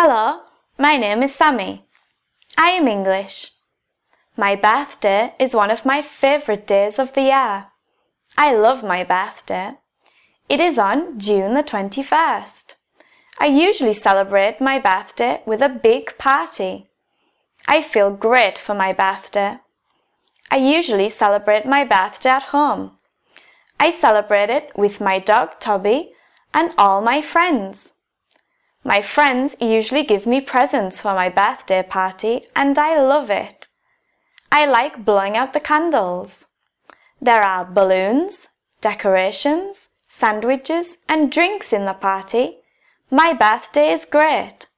Hello, my name is Sammy. I am English. My birthday is one of my favorite days of the year. I love my birthday. It is on June the 21st. I usually celebrate my birthday with a big party. I feel great for my birthday. I usually celebrate my birthday at home. I celebrate it with my dog Toby and all my friends. My friends usually give me presents for my birthday party and I love it. I like blowing out the candles. There are balloons, decorations, sandwiches and drinks in the party. My birthday is great.